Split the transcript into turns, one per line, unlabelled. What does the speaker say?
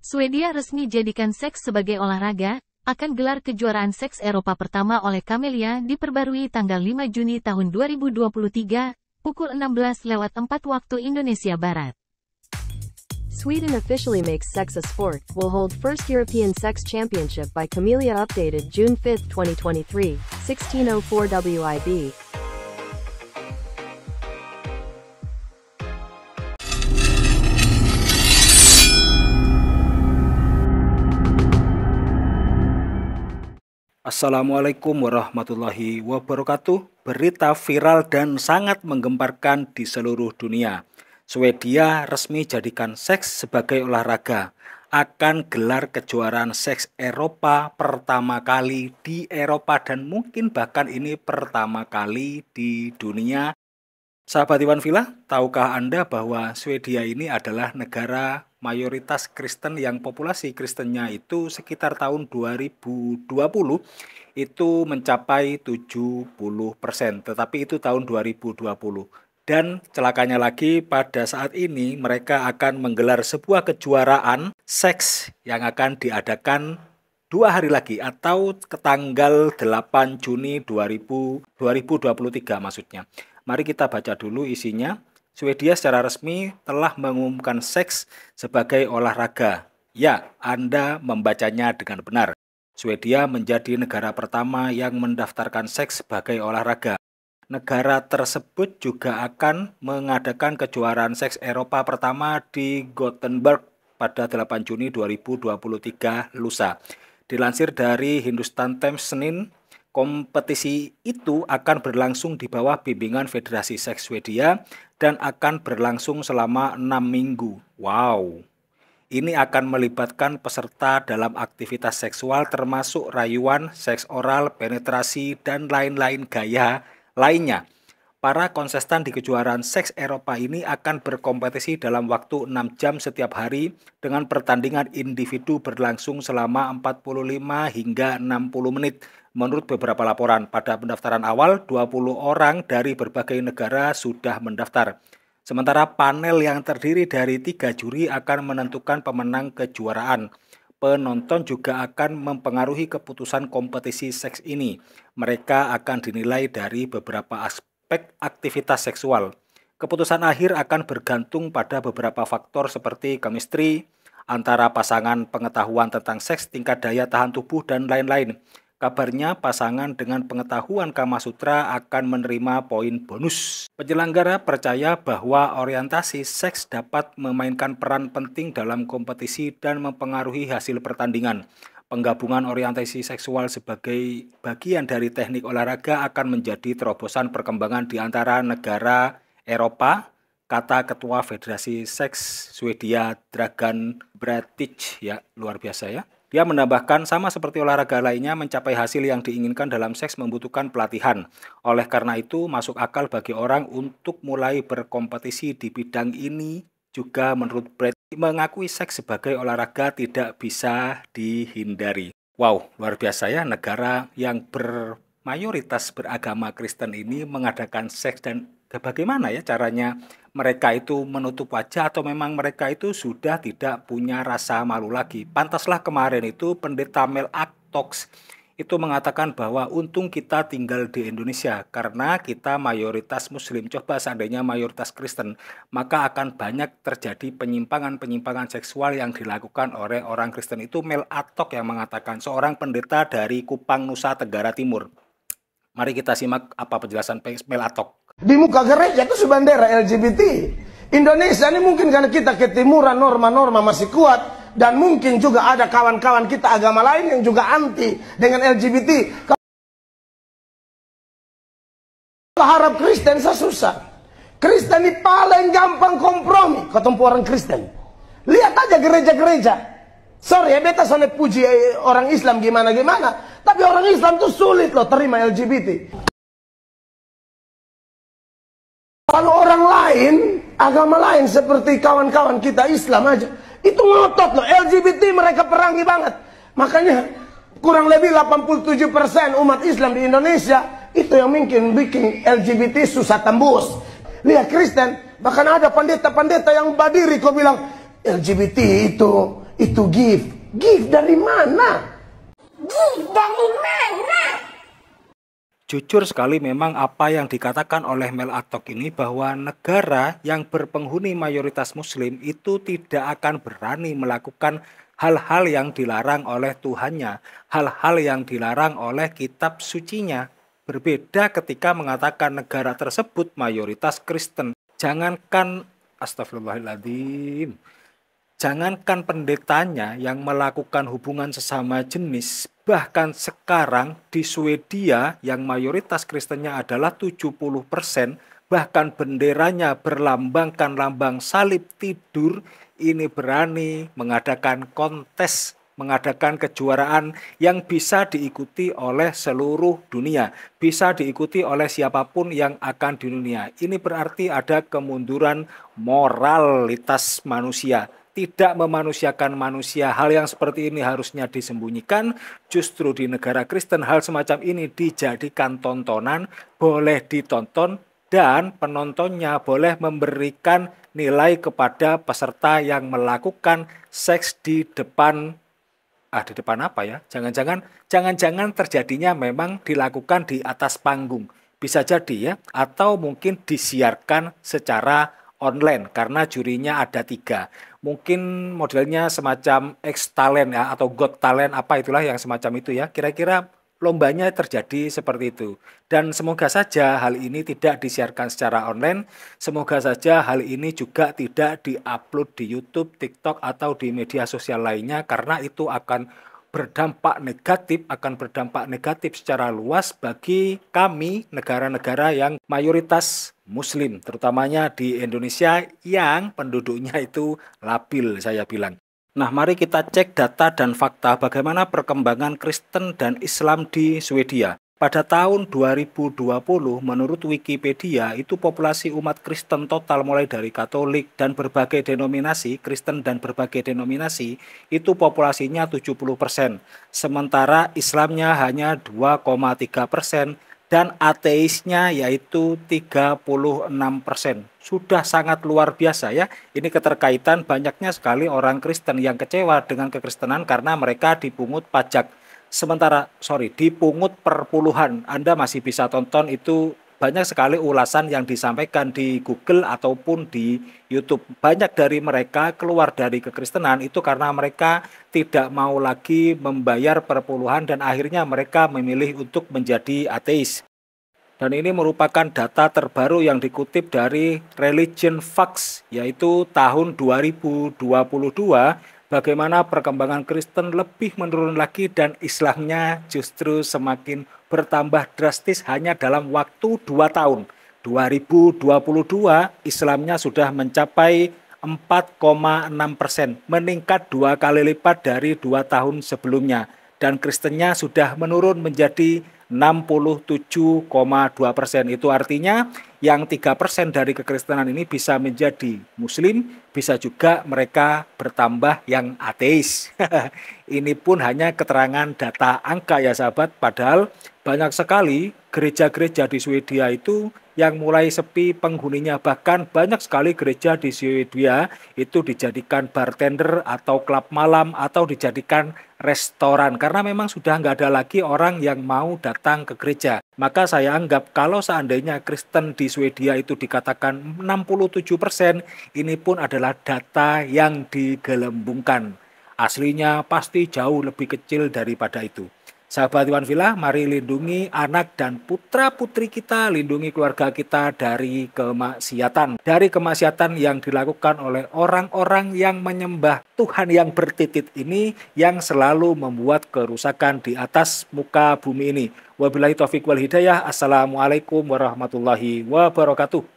Swedia resmi jadikan seks sebagai olahraga, akan gelar kejuaraan seks Eropa pertama oleh Camelia diperbarui tanggal 5 Juni tahun 2023, pukul 16 lewat 4 waktu Indonesia Barat. Sweden officially makes sex a sport, will hold first European Sex Championship by Camellia updated June 5, 2023, 1604 WIB. Assalamualaikum warahmatullahi wabarakatuh. Berita viral dan sangat menggemparkan di seluruh dunia. Swedia resmi jadikan seks sebagai olahraga. Akan gelar kejuaraan seks Eropa pertama kali di Eropa dan mungkin bahkan ini pertama kali di dunia. Sahabat Iwan Villa, tahukah Anda bahwa Swedia ini adalah negara mayoritas Kristen yang populasi Kristennya itu sekitar tahun 2020 itu mencapai 70%, persen. tetapi itu tahun 2020. Dan celakanya lagi pada saat ini mereka akan menggelar sebuah kejuaraan seks yang akan diadakan dua hari lagi atau ke tanggal 8 Juni 2000, 2023 maksudnya. Mari kita baca dulu isinya. Swedia secara resmi telah mengumumkan seks sebagai olahraga. Ya, Anda membacanya dengan benar. Swedia menjadi negara pertama yang mendaftarkan seks sebagai olahraga. Negara tersebut juga akan mengadakan kejuaraan seks Eropa pertama di Gothenburg pada 8 Juni 2023 lusa. Dilansir dari Hindustan Times Senin Kompetisi itu akan berlangsung di bawah bimbingan Federasi Seks Swedia dan akan berlangsung selama enam minggu. Wow. Ini akan melibatkan peserta dalam aktivitas seksual termasuk rayuan, seks oral, penetrasi, dan lain-lain gaya lainnya Para konsestan di kejuaraan seks Eropa ini akan berkompetisi dalam waktu 6 jam setiap hari dengan pertandingan individu berlangsung selama 45 hingga 60 menit. Menurut beberapa laporan, pada pendaftaran awal 20 orang dari berbagai negara sudah mendaftar. Sementara panel yang terdiri dari tiga juri akan menentukan pemenang kejuaraan penonton juga akan mempengaruhi keputusan kompetisi seks ini. Mereka akan dinilai dari beberapa aspek aspek aktivitas seksual. Keputusan akhir akan bergantung pada beberapa faktor seperti kemistri antara pasangan pengetahuan tentang seks, tingkat daya tahan tubuh, dan lain-lain. Kabarnya pasangan dengan pengetahuan Kama Sutra akan menerima poin bonus. Penyelenggara percaya bahwa orientasi seks dapat memainkan peran penting dalam kompetisi dan mempengaruhi hasil pertandingan. Penggabungan orientasi seksual sebagai bagian dari teknik olahraga akan menjadi terobosan perkembangan di antara negara Eropa, kata Ketua Federasi Seks Swedia Dragan Bratich ya luar biasa ya. Dia menambahkan sama seperti olahraga lainnya mencapai hasil yang diinginkan dalam seks membutuhkan pelatihan. Oleh karena itu masuk akal bagi orang untuk mulai berkompetisi di bidang ini juga menurut Brad mengakui seks sebagai olahraga tidak bisa dihindari. Wow, luar biasa ya negara yang bermayoritas beragama Kristen ini mengadakan seks dan bagaimana ya caranya mereka itu menutup wajah atau memang mereka itu sudah tidak punya rasa malu lagi. Pantaslah kemarin itu pendeta Mel Aktox itu mengatakan bahwa untung kita tinggal di Indonesia karena kita mayoritas muslim. Coba seandainya mayoritas Kristen, maka akan banyak terjadi penyimpangan-penyimpangan seksual yang dilakukan oleh orang Kristen. Itu Mel Atok yang mengatakan, seorang pendeta dari Kupang, Nusa Tenggara Timur. Mari kita simak apa penjelasan Mel Atok. Di muka gereja itu sebendera LGBT. Indonesia ini mungkin karena kita ketimuran norma-norma masih kuat dan mungkin juga ada kawan-kawan kita agama lain yang juga anti dengan LGBT. Kalau harap Kristen saya susah. Kristen ini paling gampang kompromi ketemu orang Kristen. Lihat aja gereja-gereja. Sorry ya, beta soalnya puji eh, orang Islam gimana-gimana. Tapi orang Islam tuh sulit loh terima LGBT. Kalau orang lain, agama lain seperti kawan-kawan kita Islam aja. Itu ngotot loh, LGBT mereka perangi banget. Makanya kurang lebih 87% umat Islam di Indonesia itu yang mungkin bikin LGBT susah tembus. Lihat Kristen, bahkan ada pendeta-pendeta yang badiri kau bilang LGBT itu itu gift. Gift dari mana? Gift dari mana? jujur sekali memang apa yang dikatakan oleh Mel Atok ini bahwa negara yang berpenghuni mayoritas muslim itu tidak akan berani melakukan hal-hal yang dilarang oleh Tuhannya, hal-hal yang dilarang oleh kitab sucinya. Berbeda ketika mengatakan negara tersebut mayoritas Kristen. Jangankan astagfirullahaladzim, jangankan pendetanya yang melakukan hubungan sesama jenis Bahkan sekarang di Swedia yang mayoritas Kristennya adalah 70%, bahkan benderanya berlambangkan lambang salib tidur, ini berani mengadakan kontes, mengadakan kejuaraan yang bisa diikuti oleh seluruh dunia, bisa diikuti oleh siapapun yang akan di dunia. Ini berarti ada kemunduran moralitas manusia tidak memanusiakan manusia. Hal yang seperti ini harusnya disembunyikan. Justru di negara Kristen hal semacam ini dijadikan tontonan, boleh ditonton dan penontonnya boleh memberikan nilai kepada peserta yang melakukan seks di depan ah di depan apa ya? Jangan-jangan jangan-jangan terjadinya memang dilakukan di atas panggung. Bisa jadi ya atau mungkin disiarkan secara online karena jurinya ada tiga. Mungkin modelnya semacam X talent ya atau God talent apa itulah yang semacam itu ya. Kira-kira lombanya terjadi seperti itu. Dan semoga saja hal ini tidak disiarkan secara online. Semoga saja hal ini juga tidak diupload di YouTube, TikTok atau di media sosial lainnya karena itu akan berdampak negatif akan berdampak negatif secara luas bagi kami negara-negara yang mayoritas muslim terutamanya di Indonesia yang penduduknya itu labil saya bilang. Nah, mari kita cek data dan fakta bagaimana perkembangan Kristen dan Islam di Swedia. Pada tahun 2020, menurut Wikipedia, itu populasi umat Kristen total mulai dari Katolik dan berbagai denominasi, Kristen dan berbagai denominasi, itu populasinya 70 persen. Sementara Islamnya hanya 2,3 persen dan ateisnya yaitu 36 persen. Sudah sangat luar biasa ya. Ini keterkaitan banyaknya sekali orang Kristen yang kecewa dengan kekristenan karena mereka dipungut pajak sementara sorry dipungut perpuluhan Anda masih bisa tonton itu banyak sekali ulasan yang disampaikan di Google ataupun di YouTube. Banyak dari mereka keluar dari kekristenan itu karena mereka tidak mau lagi membayar perpuluhan dan akhirnya mereka memilih untuk menjadi ateis. Dan ini merupakan data terbaru yang dikutip dari Religion Facts yaitu tahun 2022 bagaimana perkembangan Kristen lebih menurun lagi dan Islamnya justru semakin bertambah drastis hanya dalam waktu dua tahun. 2022 Islamnya sudah mencapai 4,6 persen, meningkat dua kali lipat dari dua tahun sebelumnya dan Kristennya sudah menurun menjadi 67,2 persen. Itu artinya yang tiga persen dari kekristenan ini bisa menjadi muslim, bisa juga mereka bertambah yang ateis. ini pun hanya keterangan data angka ya sahabat, padahal banyak sekali gereja-gereja di Swedia itu yang mulai sepi penghuninya. Bahkan banyak sekali gereja di Swedia itu dijadikan bartender atau klub malam atau dijadikan restoran karena memang sudah nggak ada lagi orang yang mau datang ke gereja. Maka saya anggap kalau seandainya Kristen di Swedia itu dikatakan 67% persen ini pun adalah data yang digelembungkan. Aslinya pasti jauh lebih kecil daripada itu. Sahabat Iwan Villa, mari lindungi anak dan putra-putri kita, lindungi keluarga kita dari kemaksiatan. Dari kemaksiatan yang dilakukan oleh orang-orang yang menyembah Tuhan yang bertitit ini yang selalu membuat kerusakan di atas muka bumi ini. Wabillahi taufiq wal hidayah. Assalamualaikum warahmatullahi wabarakatuh.